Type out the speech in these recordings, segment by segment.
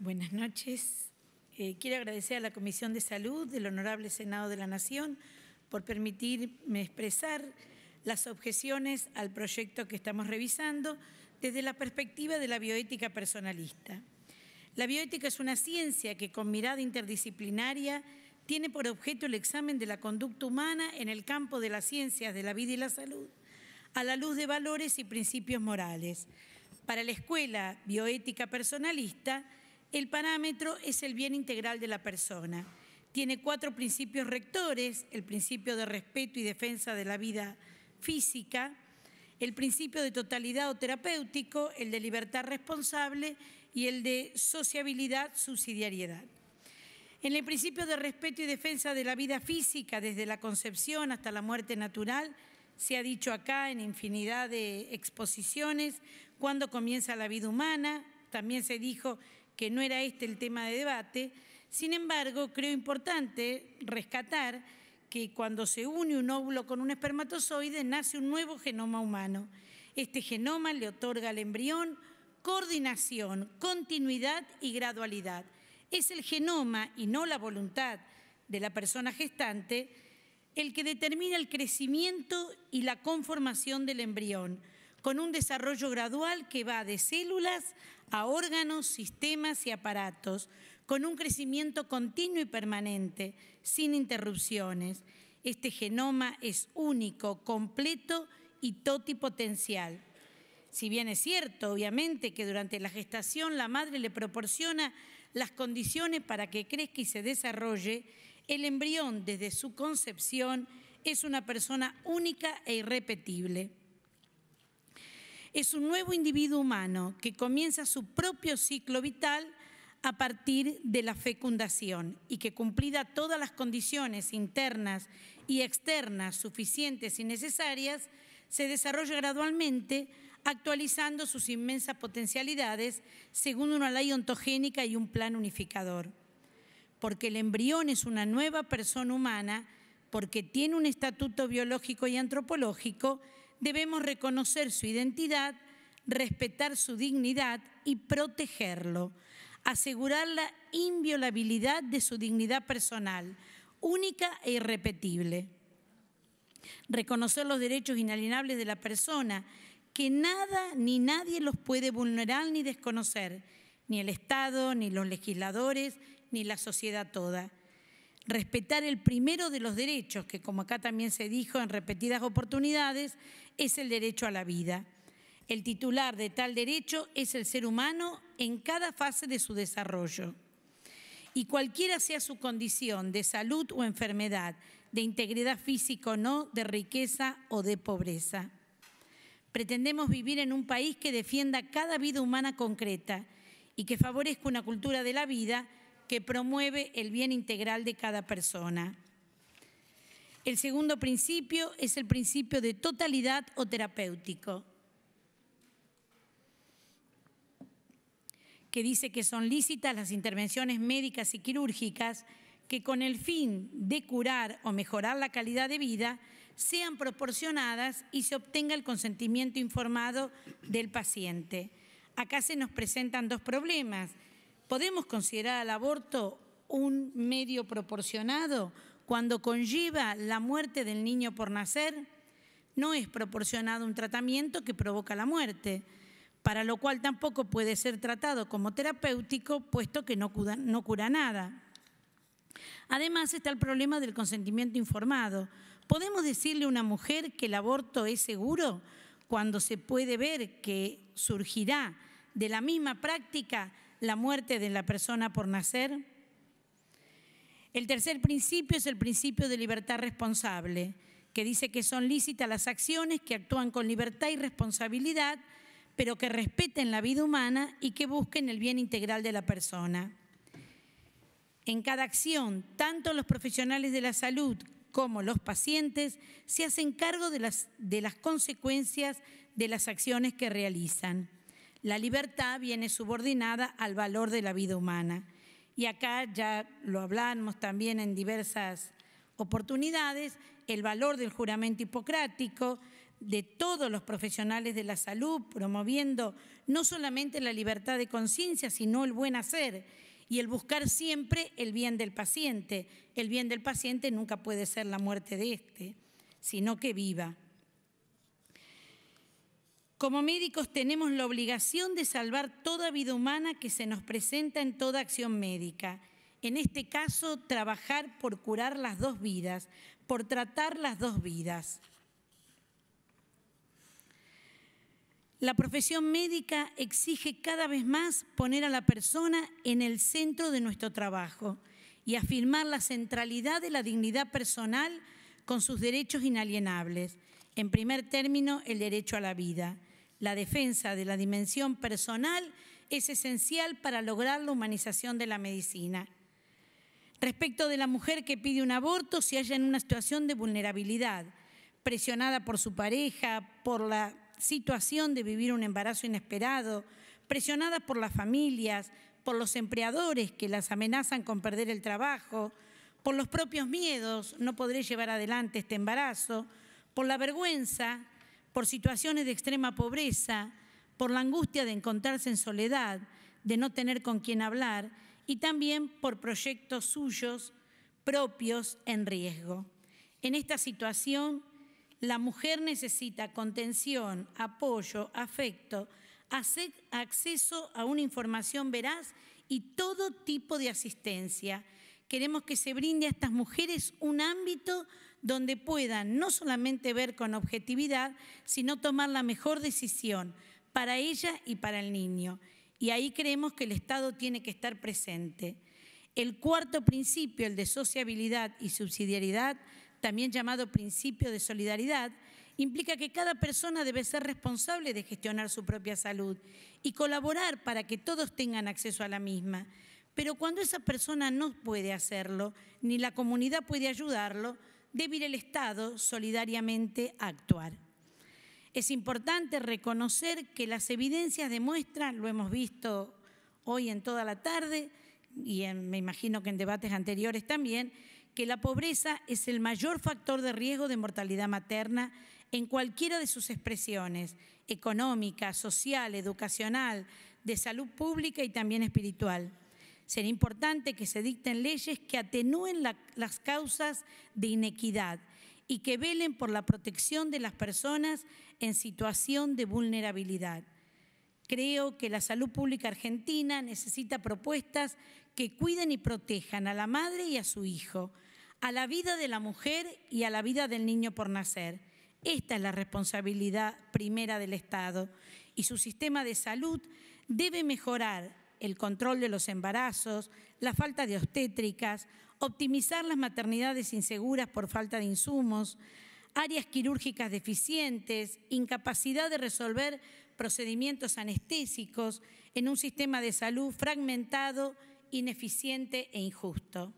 Buenas noches. Eh, quiero agradecer a la Comisión de Salud del Honorable Senado de la Nación por permitirme expresar las objeciones al proyecto que estamos revisando desde la perspectiva de la bioética personalista. La bioética es una ciencia que con mirada interdisciplinaria tiene por objeto el examen de la conducta humana en el campo de las ciencias de la vida y la salud a la luz de valores y principios morales. Para la escuela bioética personalista, el parámetro es el bien integral de la persona. Tiene cuatro principios rectores, el principio de respeto y defensa de la vida física, el principio de totalidad o terapéutico, el de libertad responsable y el de sociabilidad, subsidiariedad. En el principio de respeto y defensa de la vida física, desde la concepción hasta la muerte natural, se ha dicho acá en infinidad de exposiciones, cuándo comienza la vida humana, también se dijo que no era este el tema de debate. Sin embargo, creo importante rescatar que cuando se une un óvulo con un espermatozoide nace un nuevo genoma humano. Este genoma le otorga al embrión coordinación, continuidad y gradualidad. Es el genoma y no la voluntad de la persona gestante el que determina el crecimiento y la conformación del embrión con un desarrollo gradual que va de células a órganos, sistemas y aparatos, con un crecimiento continuo y permanente, sin interrupciones. Este genoma es único, completo y totipotencial. Si bien es cierto, obviamente, que durante la gestación la madre le proporciona las condiciones para que crezca y se desarrolle, el embrión desde su concepción es una persona única e irrepetible es un nuevo individuo humano que comienza su propio ciclo vital a partir de la fecundación y que cumplida todas las condiciones internas y externas suficientes y necesarias, se desarrolla gradualmente actualizando sus inmensas potencialidades según una ley ontogénica y un plan unificador. Porque el embrión es una nueva persona humana, porque tiene un estatuto biológico y antropológico debemos reconocer su identidad, respetar su dignidad y protegerlo, asegurar la inviolabilidad de su dignidad personal, única e irrepetible. Reconocer los derechos inalienables de la persona, que nada ni nadie los puede vulnerar ni desconocer, ni el Estado, ni los legisladores, ni la sociedad toda respetar el primero de los derechos, que como acá también se dijo en repetidas oportunidades, es el derecho a la vida. El titular de tal derecho es el ser humano en cada fase de su desarrollo. Y cualquiera sea su condición de salud o enfermedad, de integridad física o no, de riqueza o de pobreza. Pretendemos vivir en un país que defienda cada vida humana concreta y que favorezca una cultura de la vida que promueve el bien integral de cada persona. El segundo principio es el principio de totalidad o terapéutico, que dice que son lícitas las intervenciones médicas y quirúrgicas que con el fin de curar o mejorar la calidad de vida sean proporcionadas y se obtenga el consentimiento informado del paciente. Acá se nos presentan dos problemas. ¿Podemos considerar al aborto un medio proporcionado cuando conlleva la muerte del niño por nacer? No es proporcionado un tratamiento que provoca la muerte, para lo cual tampoco puede ser tratado como terapéutico, puesto que no cura, no cura nada. Además está el problema del consentimiento informado. ¿Podemos decirle a una mujer que el aborto es seguro cuando se puede ver que surgirá de la misma práctica la muerte de la persona por nacer. El tercer principio es el principio de libertad responsable, que dice que son lícitas las acciones que actúan con libertad y responsabilidad, pero que respeten la vida humana y que busquen el bien integral de la persona. En cada acción, tanto los profesionales de la salud como los pacientes se hacen cargo de las, consecuencias de las acciones que realizan. La libertad viene subordinada al valor de la vida humana. Y acá ya lo hablamos también en diversas oportunidades, el valor del juramento hipocrático de todos los profesionales de la salud, promoviendo no solamente la libertad de conciencia, sino el buen hacer y el buscar siempre el bien del paciente. El bien del paciente nunca puede ser la muerte de éste, sino que viva. Como médicos tenemos la obligación de salvar toda vida humana que se nos presenta en toda acción médica. En este caso, trabajar por curar las dos vidas, por tratar las dos vidas. La profesión médica exige cada vez más poner a la persona en el centro de nuestro trabajo y afirmar la centralidad de la dignidad personal con sus derechos inalienables. En primer término, el derecho a la vida la defensa de la dimensión personal es esencial para lograr la humanización de la medicina. Respecto de la mujer que pide un aborto, si halla en una situación de vulnerabilidad, presionada por su pareja, por la situación de vivir un embarazo inesperado, presionada por las familias, por los empleadores que las amenazan con perder el trabajo, por los propios miedos, no podré llevar adelante este embarazo, por la vergüenza, por situaciones de extrema pobreza, por la angustia de encontrarse en soledad, de no tener con quién hablar y también por proyectos suyos propios en riesgo. En esta situación, la mujer necesita contención, apoyo, afecto, acceso a una información veraz y todo tipo de asistencia. Queremos que se brinde a estas mujeres un ámbito donde puedan no solamente ver con objetividad, sino tomar la mejor decisión para ella y para el niño. Y ahí creemos que el Estado tiene que estar presente. El cuarto principio, el de sociabilidad y subsidiariedad, también llamado principio de solidaridad, implica que cada persona debe ser responsable de gestionar su propia salud y colaborar para que todos tengan acceso a la misma. Pero cuando esa persona no puede hacerlo, ni la comunidad puede ayudarlo, debe el Estado solidariamente actuar. Es importante reconocer que las evidencias demuestran, lo hemos visto hoy en toda la tarde y me imagino que en debates anteriores también, que la pobreza es el mayor factor de riesgo de mortalidad materna en cualquiera de sus expresiones, económica, social, educacional, de salud pública y también espiritual. Sería importante que se dicten leyes que atenúen las causas de inequidad y que velen por la protección de las personas en situación de vulnerabilidad. Creo que la salud pública argentina necesita propuestas que cuiden y protejan a la madre y a su hijo, a la vida de la mujer y a la vida del niño por nacer. Esta es la responsabilidad primera del Estado y su sistema de salud debe mejorar el control de los embarazos, la falta de obstétricas, optimizar las maternidades inseguras por falta de insumos, áreas quirúrgicas deficientes, incapacidad de resolver procedimientos anestésicos en un sistema de salud fragmentado, ineficiente e injusto.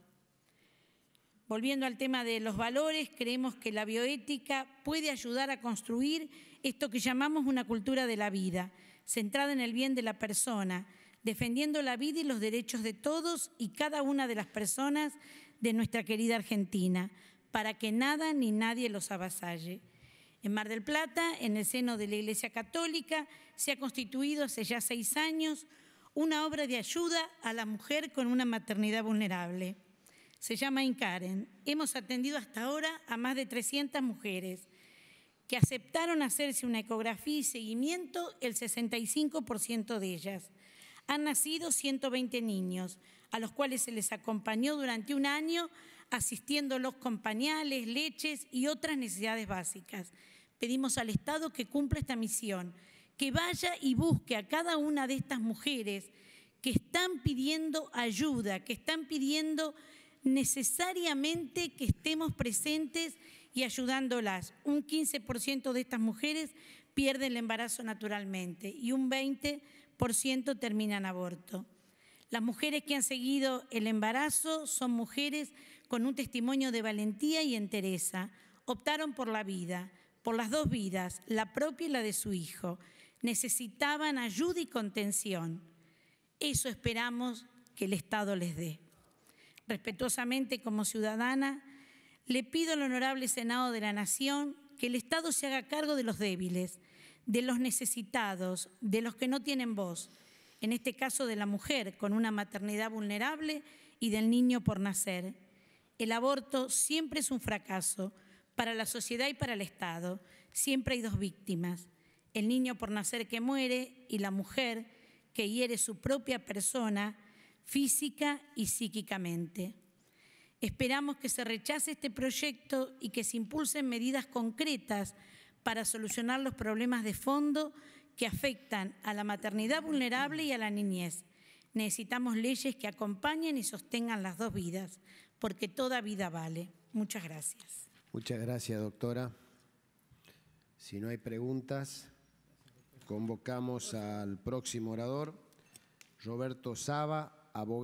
Volviendo al tema de los valores, creemos que la bioética puede ayudar a construir esto que llamamos una cultura de la vida, centrada en el bien de la persona, defendiendo la vida y los derechos de todos y cada una de las personas de nuestra querida Argentina, para que nada ni nadie los avasalle. En Mar del Plata, en el seno de la Iglesia Católica, se ha constituido hace ya seis años una obra de ayuda a la mujer con una maternidad vulnerable. Se llama Incaren. Hemos atendido hasta ahora a más de 300 mujeres que aceptaron hacerse una ecografía y seguimiento, el 65% de ellas han nacido 120 niños, a los cuales se les acompañó durante un año asistiendo los compañales, leches y otras necesidades básicas. Pedimos al Estado que cumpla esta misión, que vaya y busque a cada una de estas mujeres que están pidiendo ayuda, que están pidiendo necesariamente que estemos presentes y ayudándolas. Un 15% de estas mujeres pierden el embarazo naturalmente y un 20% terminan aborto. Las mujeres que han seguido el embarazo son mujeres con un testimonio de valentía y entereza. Optaron por la vida, por las dos vidas, la propia y la de su hijo. Necesitaban ayuda y contención. Eso esperamos que el Estado les dé. Respetuosamente, como ciudadana, le pido al Honorable Senado de la Nación que el Estado se haga cargo de los débiles, de los necesitados, de los que no tienen voz, en este caso de la mujer con una maternidad vulnerable y del niño por nacer. El aborto siempre es un fracaso para la sociedad y para el Estado. Siempre hay dos víctimas, el niño por nacer que muere y la mujer que hiere su propia persona física y psíquicamente. Esperamos que se rechace este proyecto y que se impulsen medidas concretas para solucionar los problemas de fondo que afectan a la maternidad vulnerable y a la niñez. Necesitamos leyes que acompañen y sostengan las dos vidas, porque toda vida vale. Muchas gracias. Muchas gracias, doctora. Si no hay preguntas, convocamos al próximo orador, Roberto Saba, abogado.